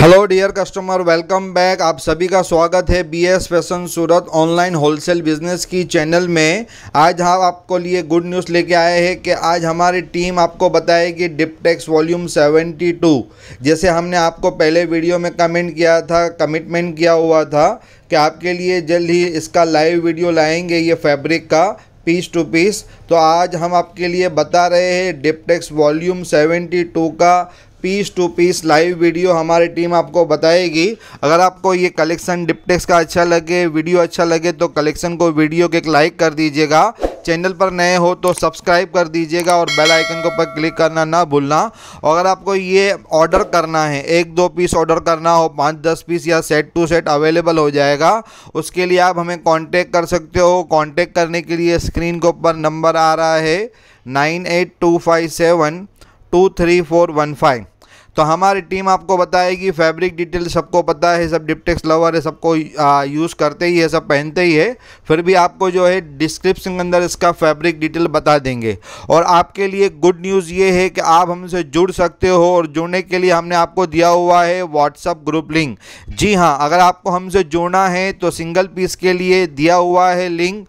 hello dear customer welcome back आप सभी का स्वागत है B S fashion Surat online wholesale business की चैनल में आज हम हाँ आपको लिए गुड न्यूज़ लेके आए हैं कि आज हमारी टीम आपको बताएगी डिपटेक्स वॉल्यूम 72 जैसे हमने आपको पहले वीडियो में कमेंट किया था कमिटमेंट किया हुआ था कि आपके लिए जल्द ही इसका लाइव वीडियो लाएंगे ये फैब्रिक का पीस टू पीस तो आज हम आपके लिए बता रहे हैं डिपटेक्स वॉल्यूम 72 का piece to piece live video हमारी टीम आपको बताएगी अगर आपको ये कलेक्शन डिपटेक्स का अच्छा लगे वीडियो अच्छा लगे तो कलेक्शन को वीडियो के एक लाइक कर दीजिएगा चैनल पर नए हो तो सब्सक्राइब कर दीजिएगा और बेल आइकन को पर क्लिक करना ना भूलना और अगर आपको ये ऑर्डर करना है एक दो पीस ऑर्डर करना हो पाँच दस पीस या सेट टू सेट अवेलेबल हो जाएगा उसके लिए आप हमें कांटेक्ट कर सकते हो कांटेक्ट करने के लिए स्क्रीन के ऊपर नंबर आ रहा है nine eight two five seven two three four one five तो हमारी टीम आपको बताएगी फैब्रिक डिटेल सबको पता है सब डिपटेक्स लवर है सबको यूज़ करते ही है सब पहनते ही है फिर भी आपको जो है डिस्क्रिप्शन के अंदर इसका फैब्रिक डिटेल बता देंगे और आपके लिए गुड न्यूज़ ये है कि आप हमसे जुड़ सकते हो और जुड़ने के लिए हमने आपको दिया हुआ है व्हाट्सअप ग्रुप लिंक जी हाँ अगर आपको हमसे जुड़ना है तो सिंगल पीस के लिए दिया हुआ है link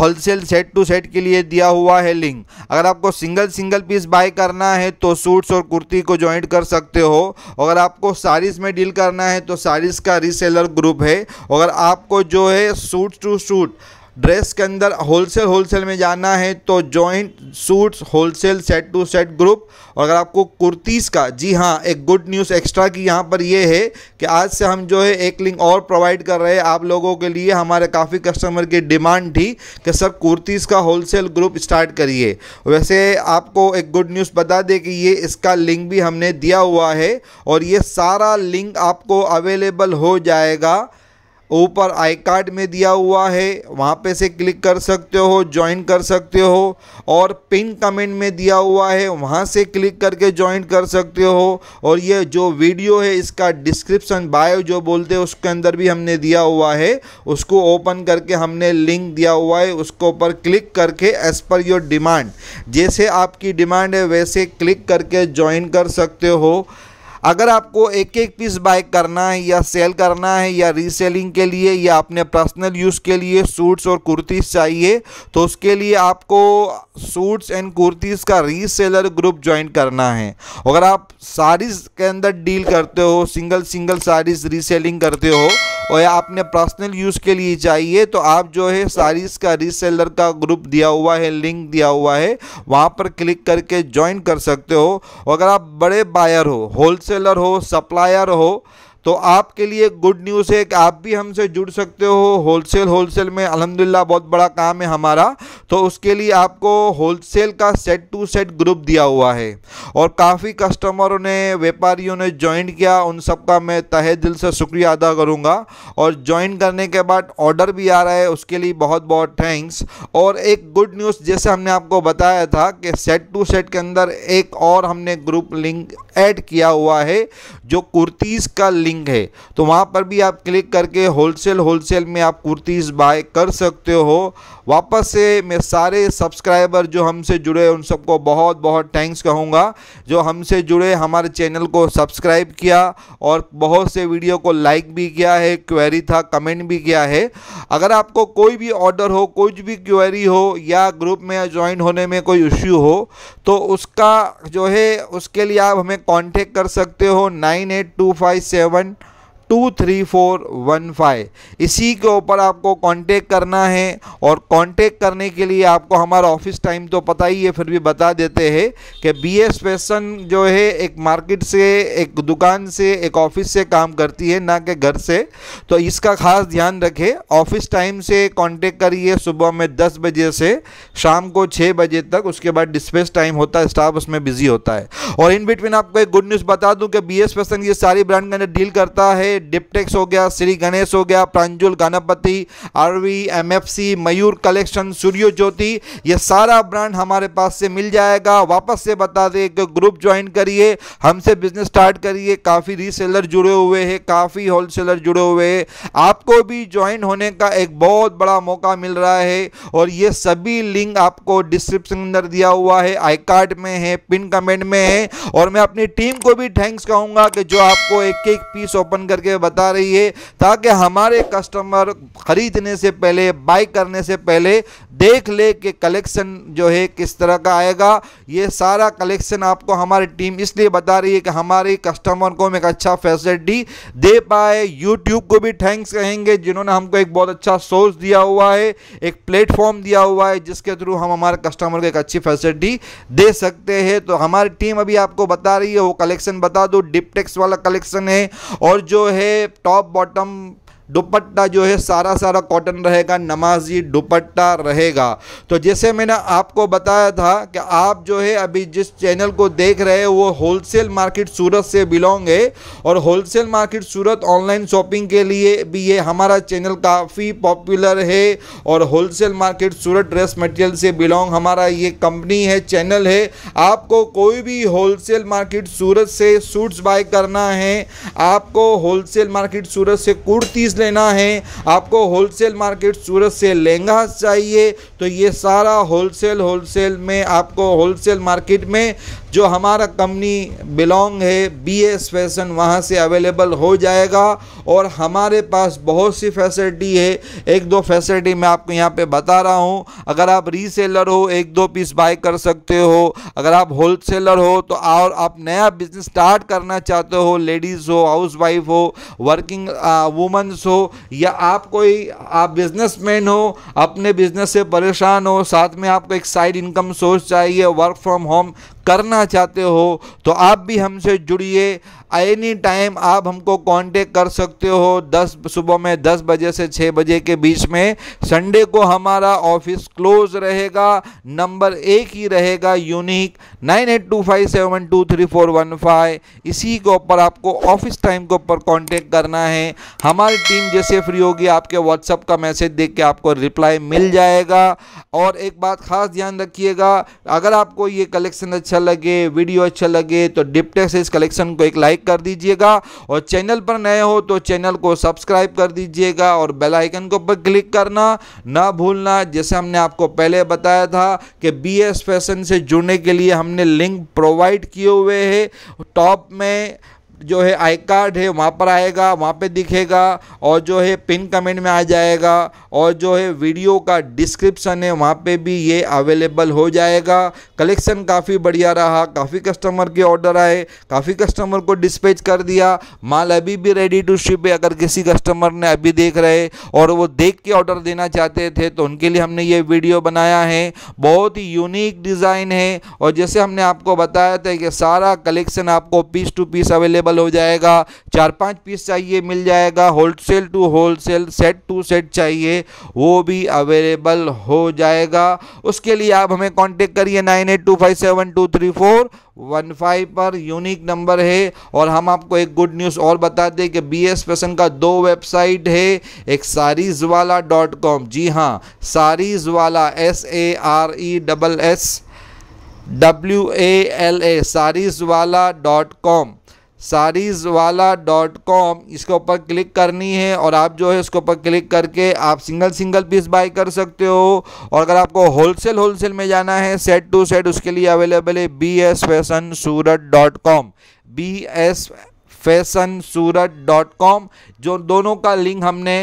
wholesale set to set के लिए दिया हुआ है लिंक अगर आपको सिंगल सिंगल पीस बाय करना है तो सूट्स और कुर्ती को ज्वाइंट कर सकते हो अगर आपको साड़ीज़ में डील करना है तो साड़ीज़ का रीसेलर ग्रुप है अगर आपको जो है सूट टू सूट ड्रेस के अंदर होलसेल होलसेल में जाना है तो joint suits wholesale set to set group और अगर आपको कुर्तीज़ का जी हाँ एक गुड न्यूज़ एक्स्ट्रा की यहाँ पर ये है कि आज से हम जो है एक लिंक और प्रोवाइड कर रहे हैं आप लोगों के लिए हमारे काफ़ी कस्टमर की डिमांड थी कि सर कुर्तीज़ का होलसेल ग्रुप स्टार्ट करिए वैसे आपको एक गुड न्यूज़ बता दें कि ये इसका लिंक भी हमने दिया हुआ है और ये सारा लिंक आपको अवेलेबल हो जाएगा ऊपर आई कार्ड में दिया हुआ है वहाँ पे से क्लिक कर सकते हो ज्वाइन कर सकते हो और पिन कमेंट में दिया हुआ है वहाँ से क्लिक करके ज्वाइन कर सकते हो और ये जो वीडियो है इसका डिस्क्रिप्शन बायो जो बोलते हैं उसके अंदर भी हमने दिया हुआ है उसको ओपन करके हमने लिंक दिया हुआ है उसको ऊपर क्लिक करके एज पर योर डिमांड जैसे आपकी डिमांड है वैसे क्लिक करके ज्वाइन कर सकते हो अगर आपको एक एक पीस बाय करना है या सेल करना है या रीसेलिंग के लिए या अपने पर्सनल यूज़ के लिए सूट्स और कुर्तीज़ चाहिए तो उसके लिए आपको सूट्स एंड कुर्तीज़ का रीसेलर ग्रुप ज्वाइन करना है अगर आप साड़ीज़ के अंदर डील करते हो सिंगल सिंगल साड़ीज़ रीसेलिंग करते हो और या आपने पर्सनल यूज़ के लिए चाहिए तो आप जो है साड़ीज़ का रीसेलर का ग्रुप दिया हुआ है लिंक दिया हुआ है वहाँ पर क्लिक करके ज्वाइन कर सकते हो अगर आप बड़े बायर हो होलसेल होलसेलर हो सप्लायर हो तो आपके लिए गुड न्यूज़ है कि आप भी हमसे जुड़ सकते हो होलसेल होलसेल में अलहमदिल्ला बहुत बड़ा काम है हमारा तो उसके लिए आपको होलसेल का सेट टू सेट ग्रुप दिया हुआ है और काफ़ी कस्टमरों ने व्यापारियों ने ज्वाइन किया उन सबका मैं तहे दिल से शुक्रिया अदा करूँगा और ज्वाइन करने के बाद ऑर्डर भी आ रहा है उसके लिए बहुत बहुत थैंक्स और एक गुड न्यूज़ जैसे हमने आपको बताया था कि सेट टू सेट के अंदर एक और हमने ग्रुप लिंक ऐड किया हुआ है जो कुर्तीज़ का लिंक लिंक है तो वहाँ पर भी आप क्लिक करके होलसेल होलसेल में आप कुर्तीज़ बाय कर सकते हो वापस से मैं सारे सब्सक्राइबर जो हमसे जुड़े उन सबको बहुत बहुत थैंक्स कहूँगा जो हमसे जुड़े हमारे चैनल को सब्सक्राइब किया और बहुत से वीडियो को लाइक भी किया है क्वेरी था कमेंट भी किया है अगर आपको कोई भी ऑर्डर हो कुछ भी क्वेरी हो या ग्रुप में ज्वाइन होने में कोई इश्यू हो तो उसका जो है उसके लिए आप हमें कॉन्टेक्ट कर सकते हो nine eight two five seven one two three four one five इसी के ऊपर आपको कांटेक्ट करना है और कांटेक्ट करने के लिए आपको हमारा ऑफिस टाइम तो पता ही है फिर भी बता देते हैं कि बी एस फैशन जो है एक मार्केट से एक दुकान से एक ऑफिस से काम करती है ना कि घर से तो इसका ख़ास ध्यान रखें ऑफिस टाइम से कांटेक्ट करिए सुबह में दस बजे से शाम को छः बजे तक उसके बाद डिस्पेस टाइम होता है स्टाफ उसमें बिजी होता है और इन बिटवीन आपको एक गुड न्यूज़ बता दूँ कि बी एस फैशन ये सारी ब्रांड के अंदर डील करता है डिप्टेक्स हो गया श्री गणेश हो गया Pranjul Ganpati RV MFC Mayur collection Surya Jyoti ये सारा ब्रांड हमारे पास से मिल जाएगा वापस से बता दें कि ग्रुप ज्वाइन करिए हमसे बिजनेस स्टार्ट करिए काफ़ी रीसेलर जुड़े हुए हैं काफ़ी होलसेलर जुड़े हुए हैं आपको भी ज्वाइन होने का एक बहुत बड़ा मौका मिल रहा है और ये सभी लिंक आपको डिस्क्रिप्शन अंदर दिया हुआ है आई कार्ड में है पिन कमेंट में है और मैं अपनी टीम को भी थैंक्स कहूँगा कि जो आपको एक एक पीस ओपन करके करके बता रही है ताकि हमारे कस्टमर ख़रीदने से पहले बाई करने से पहले देख ले कि कलेक्शन जो है किस तरह का आएगा ये सारा कलेक्शन आपको हमारी टीम इसलिए बता रही है कि हमारे कस्टमर को हम एक अच्छा फैसिलिटी दे पाए यूट्यूब को भी थैंक्स कहेंगे जिन्होंने हमको एक बहुत अच्छा सोर्स दिया हुआ है एक प्लेटफॉर्म दिया हुआ है जिसके थ्रू हम हमारे कस्टमर को एक अच्छी फैसिलिटी दे सकते हैं तो हमारी टीम अभी आपको बता रही है वो कलेक्शन बता दो डिपटेक्स वाला कलेक्शन है और जो है टॉप बॉटम दुपट्टा जो है सारा सारा कॉटन रहेगा नमाजी दुपट्टा रहेगा तो जैसे मैंने आपको बताया था कि आप जो है अभी जिस चैनल को देख रहे हैं वो होलसेल मार्केट सूरत से बिलोंग है और wholesale market Surat online shopping के लिए भी ये हमारा चैनल काफ़ी पॉपुलर है और wholesale market Surat dress material से बिलोंग हमारा ये कंपनी है चैनल है आपको कोई भी होलसेल मार्केट सूरत से सूट्स बाय करना है आपको होलसेल मार्केट सूरत से कुर्ती पीस लेना है आपको होलसेल मार्केट सूरत से लहंगा चाहिए तो ये सारा होलसेल होलसेल में आपको होलसेल मार्केट में जो हमारा कंपनी बिलोंग है बी एस फैशन वहाँ से अवेलेबल हो जाएगा और हमारे पास बहुत सी फैसिलिटी है एक दो फैसिलिटी मैं आपको यहाँ पे बता रहा हूँ अगर आप रीसेलर हो एक दो पीस बाय कर सकते हो अगर आप होलसेलर हो तो और आप नया बिजनेस स्टार्ट करना चाहते हो लेडीज़ हो हाउस वाइफ हो वर्किंग वुमेंस हो या आप कोई आप बिजनेसमैन हो अपने बिजनेस से परेशान हो साथ में आपको एक साइड इनकम सोर्स चाहिए वर्क फ्रॉम होम करना चाहते हो तो आप भी हमसे जुड़िए एनी टाइम आप हमको कांटेक्ट कर सकते हो 10 सुबह में 10 बजे से 6 बजे के बीच में संडे को हमारा ऑफिस क्लोज रहेगा नंबर एक ही रहेगा unique nine eight two five seven two three four one five इसी के ऊपर आपको ऑफिस टाइम के ऊपर कांटेक्ट करना है हमारी टीम जैसे फ्री होगी आपके व्हाट्सअप का मैसेज देख के आपको रिप्लाई मिल जाएगा और एक बात खास ध्यान रखिएगा अगर आपको ये कलेक्शन अच्छा अच्छा लगे वीडियो अच्छा लगे तो डिपटेक्स इस कलेक्शन को एक लाइक कर दीजिएगा और चैनल पर नए हो तो चैनल को सब्सक्राइब कर दीजिएगा और बेल आइकन को पर क्लिक करना ना भूलना जैसे हमने आपको पहले बताया था कि बी फैशन से जुड़ने के लिए हमने लिंक प्रोवाइड किए हुए हैं टॉप में जो है आई कार्ड है वहाँ पर आएगा वहाँ पे दिखेगा और जो है पिन कमेंट में आ जाएगा और जो है वीडियो का डिस्क्रिप्शन है वहाँ पे भी ये अवेलेबल हो जाएगा कलेक्शन काफ़ी बढ़िया रहा काफ़ी कस्टमर के ऑर्डर आए काफ़ी कस्टमर को डिस्पैच कर दिया माल अभी भी रेडी टू शिप है अगर किसी कस्टमर ने अभी देख रहे और वो देख के ऑर्डर देना चाहते थे तो उनके लिए हमने ये वीडियो बनाया है बहुत ही यूनिक डिज़ाइन है और जैसे हमने आपको बताया था कि सारा कलेक्शन आपको piece to piece available available हो जाएगा चार पांच पीस चाहिए मिल जाएगा wholesale to wholesale set to set चाहिए वो भी अवेलेबल हो जाएगा उसके लिए आप हमें कांटेक्ट करिए nine eight two five seven two three four one five पर यूनिक नंबर है और हम आपको एक गुड न्यूज़ और बता दें कि बी एस फैशन का दो वेबसाइट है एक सारीज वाला डॉट कॉम जी हाँ सारीज वाला S A R E e double S W A L A sarees वाला डॉट कॉम साड़ीज़ वाला डॉट कॉम इसके ऊपर क्लिक करनी है और आप जो है इसके ऊपर क्लिक करके आप सिंगल सिंगल पीस बाई कर सकते हो और अगर आपको होलसेल होलसेल में जाना है सेट टू सेट उसके लिए अवेलेबल है B S fashion Surat dot com B S fashion Surat dot com जो दोनों का लिंक हमने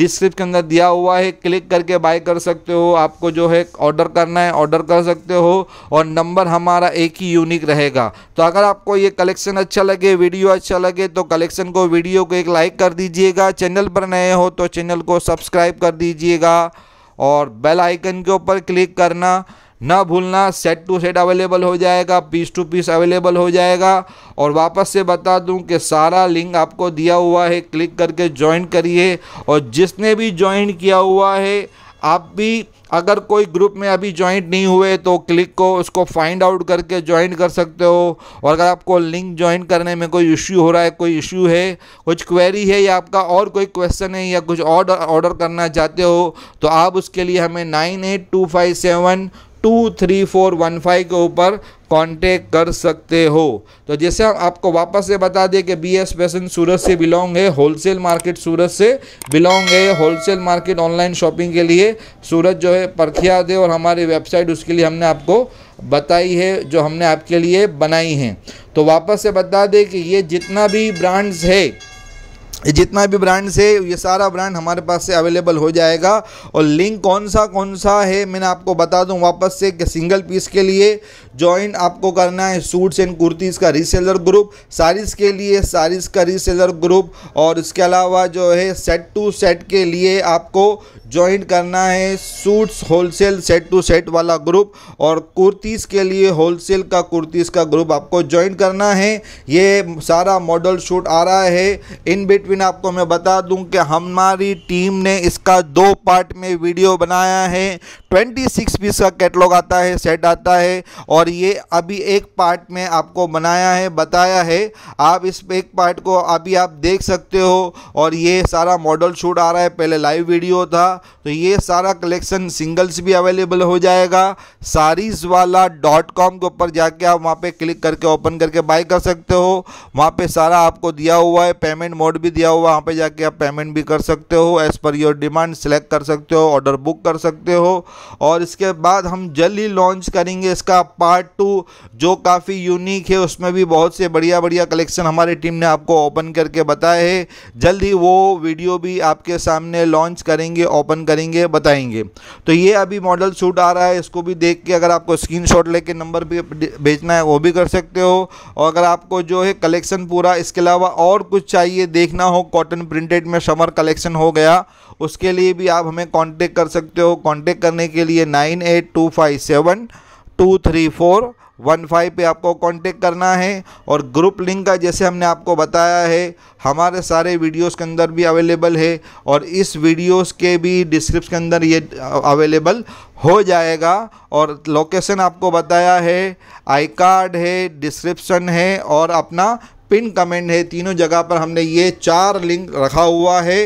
डिस्क्रिप्शन के अंदर दिया हुआ है क्लिक करके बाय कर सकते हो आपको जो है ऑर्डर करना है ऑर्डर कर सकते हो और नंबर हमारा एक ही यूनिक रहेगा तो अगर आपको ये कलेक्शन अच्छा लगे वीडियो अच्छा लगे तो कलेक्शन को वीडियो को एक लाइक कर दीजिएगा चैनल पर नए हो तो चैनल को सब्सक्राइब कर दीजिएगा और बेल आइकन के ऊपर क्लिक करना ना भूलना सेट टू सेट अवेलेबल हो जाएगा पीस टू पीस अवेलेबल हो जाएगा और वापस से बता दूं कि सारा लिंक आपको दिया हुआ है क्लिक करके ज्वाइन करिए और जिसने भी ज्वाइन किया हुआ है आप भी अगर कोई ग्रुप में अभी ज्वाइंट नहीं हुए तो क्लिक को उसको फाइंड आउट करके ज्वाइन कर सकते हो और अगर आपको लिंक ज्वाइन करने में कोई इश्यू हो रहा है कोई इश्यू है कुछ क्वेरी है या आपका और कोई क्वेश्चन है या कुछ ऑर्डर ऑर्डर करना चाहते हो तो आप उसके लिए हमें nine eight two five seven two three four one five के ऊपर कांटेक्ट कर सकते हो तो जैसे हम आपको वापस से बता दें कि बी एस पैसन सूरत से बिलोंग है होलसेल मार्केट सूरत से बिलोंग है होलसेल मार्केट ऑनलाइन शॉपिंग के लिए सूरत जो है परखिया दे और हमारी वेबसाइट उसके लिए हमने आपको बताई है जो हमने आपके लिए बनाई है तो वापस से बता दें कि ये जितना भी ब्रांड्स है जितना भी ब्रांड से ये सारा ब्रांड हमारे पास से अवेलेबल हो जाएगा और लिंक कौन सा कौन सा है मैंने आपको बता दूं वापस से कि सिंगल पीस के लिए ज्वाइन आपको करना है सूट्स एंड कुर्तीज़ का रीसेलर ग्रुप साड़ीज़ के लिए साड़ीज़ का रीसेलर ग्रुप और इसके अलावा जो है सेट टू सेट के लिए आपको ज्वाइन करना है suits wholesale set to set वाला ग्रुप और कुर्तीज़ के लिए होलसेल का कुर्तीज़ का ग्रुप आपको ज्वाइन करना है ये सारा मॉडल शूट आ रहा है इन बिट बिटवीन आपको मैं बता दूं कि हमारी टीम ने इसका दो पार्ट में वीडियो बनाया है 26 पीस का कैटलॉग आता है सेट आता है और ये अभी एक पार्ट में आपको बनाया है बताया है आप इस एक पार्ट को अभी आप देख सकते हो और ये सारा मॉडल शूट आ रहा है पहले लाइव वीडियो था तो ये सारा कलेक्शन सिंगल्स भी अवेलेबल हो जाएगा सारीज वाला डॉट कॉम के ऊपर जाके आप वहाँ पे क्लिक करके ओपन करके बाई कर सकते हो वहाँ पे सारा आपको दिया हुआ है पेमेंट मोड भी दिया हुआ वहाँ पे जाके आप पेमेंट भी कर सकते हो as per your demand select कर सकते हो ऑर्डर बुक कर सकते हो और इसके बाद हम जल्द ही लॉन्च करेंगे इसका पार्ट टू जो काफ़ी यूनिक है उसमें भी बहुत से बढ़िया बढ़िया कलेक्शन हमारी टीम ने आपको ओपन करके बताया है जल्द ही वो वीडियो भी आपके सामने लॉन्च करेंगे ओपन करेंगे बताएंगे तो ये अभी मॉडल शूट आ रहा है इसको भी देख के अगर आपको स्क्रीन शॉट लेके नंबर भी भेजना है वो भी कर सकते हो और अगर आपको जो है कलेक्शन पूरा इसके अलावा और कुछ चाहिए देखना हो कॉटन प्रिंटेड में समर कलेक्शन हो गया उसके लिए भी आप हमें कांटेक्ट कर सकते हो कांटेक्ट करने के लिए nine eight two five seven two three four one five पे आपको कांटेक्ट करना है और ग्रुप लिंक का जैसे हमने आपको बताया है हमारे सारे वीडियोस के अंदर भी अवेलेबल है और इस वीडियोस के भी डिस्क्रिप्शन के अंदर ये अवेलेबल हो जाएगा और लोकेशन आपको बताया है आई कार्ड है डिस्क्रिप्शन है और अपना पिन कमेंट है तीनों जगह पर हमने ये चार लिंक रखा हुआ है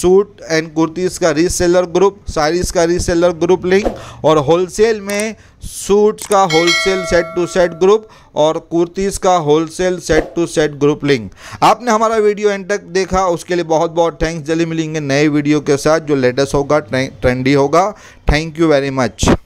सूट एंड कुर्तीज़ का रीसेलर ग्रुप साड़ीज़ का रीसेलर ग्रुप लिंक और होलसेल में सूट्स का wholesale set to set group और कुर्तीज़ का wholesale set to set group link आपने हमारा वीडियो एंड तक देखा उसके लिए बहुत बहुत थैंक्स जल्दी मिलेंगे नए वीडियो के साथ जो लेटेस्ट होगा ट्रेंडी होगा थैंक यू वेरी मच